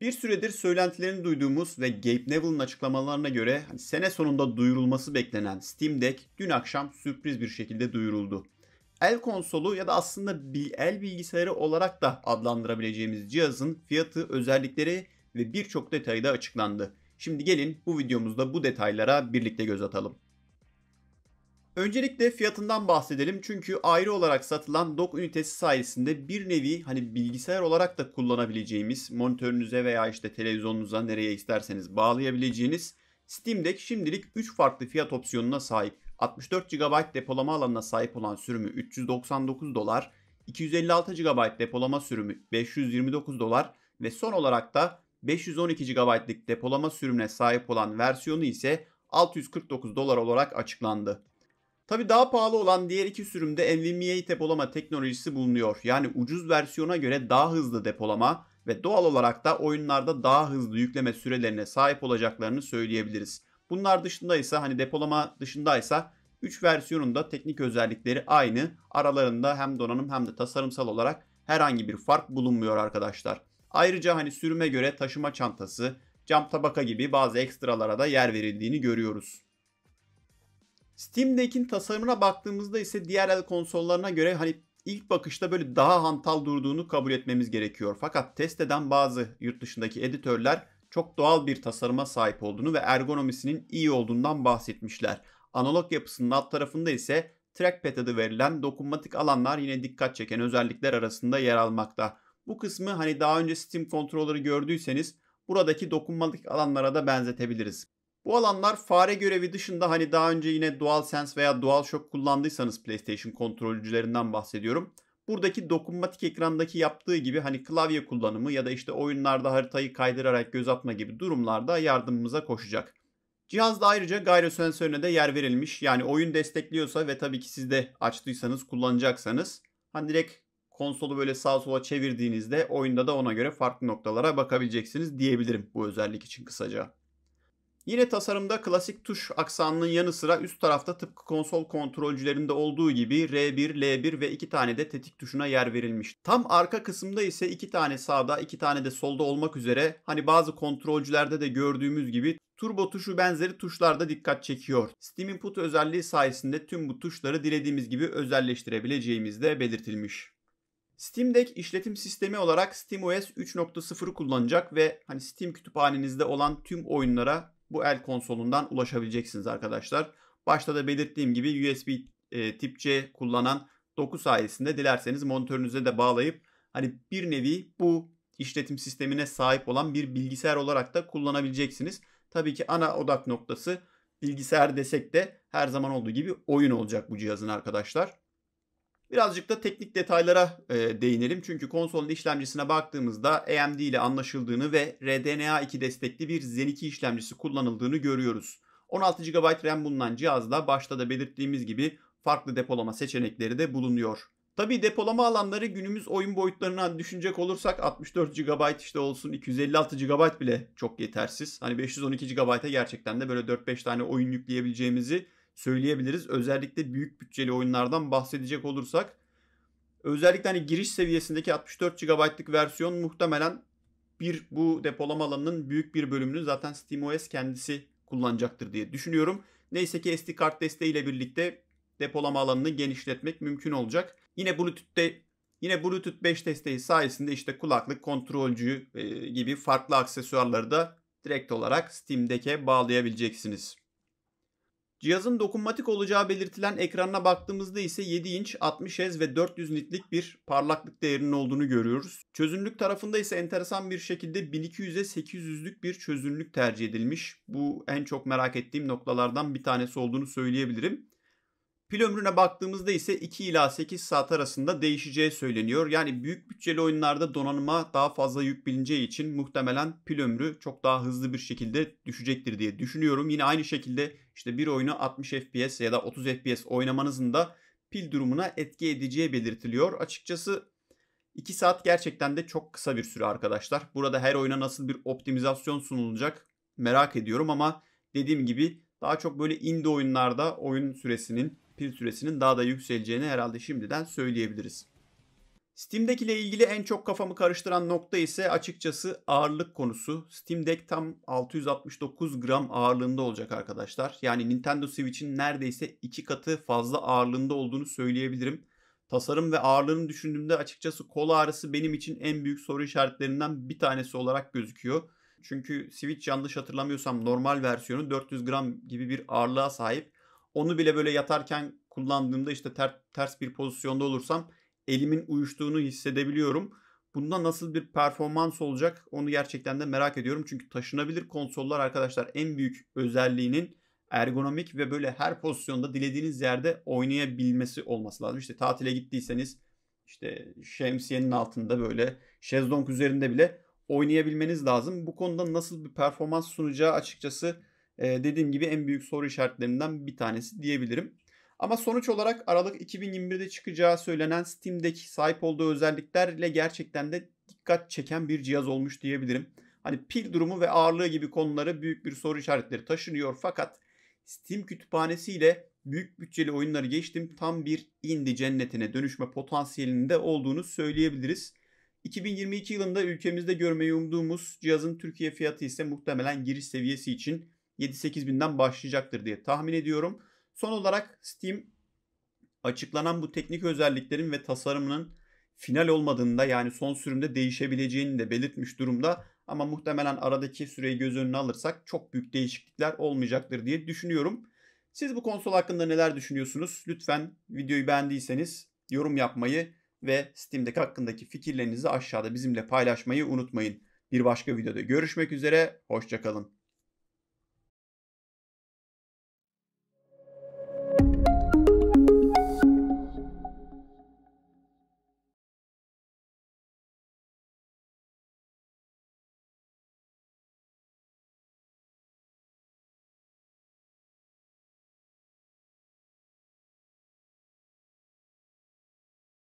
Bir süredir söylentilerini duyduğumuz ve Gabe Neville'ın açıklamalarına göre hani sene sonunda duyurulması beklenen Steam Deck dün akşam sürpriz bir şekilde duyuruldu. El konsolu ya da aslında bir el bilgisayarı olarak da adlandırabileceğimiz cihazın fiyatı, özellikleri ve birçok detayı da açıklandı. Şimdi gelin bu videomuzda bu detaylara birlikte göz atalım. Öncelikle fiyatından bahsedelim çünkü ayrı olarak satılan dock ünitesi sayesinde bir nevi hani bilgisayar olarak da kullanabileceğimiz monitörünüze veya işte televizyonunuza nereye isterseniz bağlayabileceğiniz Steam Deck şimdilik 3 farklı fiyat opsiyonuna sahip. 64 GB depolama alanına sahip olan sürümü 399 dolar, 256 GB depolama sürümü 529 dolar ve son olarak da 512 GB'lik depolama sürümüne sahip olan versiyonu ise 649 dolar olarak açıklandı. Tabi daha pahalı olan diğer iki sürümde NVMe depolama teknolojisi bulunuyor. Yani ucuz versiyona göre daha hızlı depolama ve doğal olarak da oyunlarda daha hızlı yükleme sürelerine sahip olacaklarını söyleyebiliriz. Bunlar dışında ise hani depolama dışında ise 3 versiyonun da teknik özellikleri aynı. Aralarında hem donanım hem de tasarımsal olarak herhangi bir fark bulunmuyor arkadaşlar. Ayrıca hani sürüme göre taşıma çantası, cam tabaka gibi bazı ekstralara da yer verildiğini görüyoruz. Steam Deck'in tasarımına baktığımızda ise diğer el konsollarına göre hani ilk bakışta böyle daha hantal durduğunu kabul etmemiz gerekiyor. Fakat test eden bazı yurt dışındaki editörler çok doğal bir tasarıma sahip olduğunu ve ergonomisinin iyi olduğundan bahsetmişler. Analog yapısının alt tarafında ise trackpad adı verilen dokunmatik alanlar yine dikkat çeken özellikler arasında yer almakta. Bu kısmı hani daha önce Steam Controller'ı gördüyseniz buradaki dokunmatik alanlara da benzetebiliriz. Bu alanlar fare görevi dışında hani daha önce yine DualSense veya DualShock kullandıysanız PlayStation kontrolcülerinden bahsediyorum. Buradaki dokunmatik ekrandaki yaptığı gibi hani klavye kullanımı ya da işte oyunlarda haritayı kaydırarak göz atma gibi durumlarda yardımımıza koşacak. Cihazda ayrıca gayro sensörüne de yer verilmiş. Yani oyun destekliyorsa ve tabii ki siz de açtıysanız kullanacaksanız hani direkt konsolu böyle sağa sola çevirdiğinizde oyunda da ona göre farklı noktalara bakabileceksiniz diyebilirim bu özellik için kısaca. Yine tasarımda klasik tuş aksanının yanı sıra üst tarafta tıpkı konsol kontrolcülerinde olduğu gibi R1, L1 ve iki tane de tetik tuşuna yer verilmiş. Tam arka kısımda ise iki tane sağda, iki tane de solda olmak üzere hani bazı kontrolcülerde de gördüğümüz gibi Turbo tuşu benzeri tuşlarda dikkat çekiyor. Steam Input özelliği sayesinde tüm bu tuşları dilediğimiz gibi özelleştirebileceğimiz de belirtilmiş. Steam Deck işletim sistemi olarak SteamOS 3.0 kullanacak ve hani Steam kütüphanenizde olan tüm oyunlara bu el konsolundan ulaşabileceksiniz arkadaşlar. Başta da belirttiğim gibi USB e, tip C kullanan doku sayesinde dilerseniz monitörünüze de bağlayıp hani bir nevi bu işletim sistemine sahip olan bir bilgisayar olarak da kullanabileceksiniz. Tabii ki ana odak noktası bilgisayar desek de her zaman olduğu gibi oyun olacak bu cihazın arkadaşlar. Birazcık da teknik detaylara e, değinelim. Çünkü konsolun işlemcisine baktığımızda AMD ile anlaşıldığını ve RDNA2 destekli bir Zen 2 işlemcisi kullanıldığını görüyoruz. 16 GB RAM bulunan cihazda başta da belirttiğimiz gibi farklı depolama seçenekleri de bulunuyor. Tabi depolama alanları günümüz oyun boyutlarına düşünecek olursak 64 GB işte olsun 256 GB bile çok yetersiz. Hani 512 GB'a gerçekten de böyle 4-5 tane oyun yükleyebileceğimizi söyleyebiliriz. Özellikle büyük bütçeli oyunlardan bahsedecek olursak. Özellikle hani giriş seviyesindeki 64 GB'lık versiyon muhtemelen bir bu depolama alanının büyük bir bölümünü zaten SteamOS kendisi kullanacaktır diye düşünüyorum. Neyse ki SD kart desteğiyle birlikte depolama alanını genişletmek mümkün olacak. Yine Bluetooth'te yine Bluetooth 5 desteği sayesinde işte kulaklık, kontrolcü e, gibi farklı aksesuarları da direkt olarak Steam'deke bağlayabileceksiniz. Cihazın dokunmatik olacağı belirtilen ekranına baktığımızda ise 7 inç 60 Hz ve 400 nitlik bir parlaklık değerinin olduğunu görüyoruz. Çözünürlük tarafında ise enteresan bir şekilde 1200'e 800'lük bir çözünürlük tercih edilmiş. Bu en çok merak ettiğim noktalardan bir tanesi olduğunu söyleyebilirim. Pil ömrüne baktığımızda ise 2 ila 8 saat arasında değişeceği söyleniyor. Yani büyük bütçeli oyunlarda donanıma daha fazla yük bilineceği için muhtemelen pil ömrü çok daha hızlı bir şekilde düşecektir diye düşünüyorum. Yine aynı şekilde işte bir oyunu 60 FPS ya da 30 FPS oynamanızın da pil durumuna etki edeceği belirtiliyor. Açıkçası 2 saat gerçekten de çok kısa bir süre arkadaşlar. Burada her oyuna nasıl bir optimizasyon sunulacak merak ediyorum ama dediğim gibi daha çok böyle indie oyunlarda oyun süresinin pil süresinin daha da yükseleceğini herhalde şimdiden söyleyebiliriz. Steam Deck ile ilgili en çok kafamı karıştıran nokta ise açıkçası ağırlık konusu. Steam Deck tam 669 gram ağırlığında olacak arkadaşlar. Yani Nintendo Switch'in neredeyse iki katı fazla ağırlığında olduğunu söyleyebilirim. Tasarım ve ağırlığını düşündüğümde açıkçası kol ağrısı benim için en büyük soru işaretlerinden bir tanesi olarak gözüküyor. Çünkü Switch yanlış hatırlamıyorsam normal versiyonu 400 gram gibi bir ağırlığa sahip. Onu bile böyle yatarken kullandığımda işte ter, ters bir pozisyonda olursam elimin uyuştuğunu hissedebiliyorum. Bunda nasıl bir performans olacak onu gerçekten de merak ediyorum. Çünkü taşınabilir konsollar arkadaşlar en büyük özelliğinin ergonomik ve böyle her pozisyonda dilediğiniz yerde oynayabilmesi olması lazım. İşte tatile gittiyseniz işte şemsiyenin altında böyle şezlong üzerinde bile oynayabilmeniz lazım. Bu konuda nasıl bir performans sunacağı açıkçası e, dediğim gibi en büyük soru işaretlerinden bir tanesi diyebilirim. Ama sonuç olarak Aralık 2021'de çıkacağı söylenen Steam'deki sahip olduğu özelliklerle gerçekten de dikkat çeken bir cihaz olmuş diyebilirim. Hani pil durumu ve ağırlığı gibi konuları büyük bir soru işaretleri taşınıyor fakat Steam kütüphanesiyle büyük bütçeli oyunları geçtim tam bir indie cennetine dönüşme potansiyelinde olduğunu söyleyebiliriz. 2022 yılında ülkemizde görmeyi umduğumuz cihazın Türkiye fiyatı ise muhtemelen giriş seviyesi için 7-8 binden başlayacaktır diye tahmin ediyorum. Son olarak Steam açıklanan bu teknik özelliklerin ve tasarımının final olmadığında yani son sürümde değişebileceğini de belirtmiş durumda. Ama muhtemelen aradaki süreyi göz önüne alırsak çok büyük değişiklikler olmayacaktır diye düşünüyorum. Siz bu konsol hakkında neler düşünüyorsunuz? Lütfen videoyu beğendiyseniz yorum yapmayı ve Steam'deki hakkındaki fikirlerinizi aşağıda bizimle paylaşmayı unutmayın. Bir başka videoda görüşmek üzere, hoşçakalın.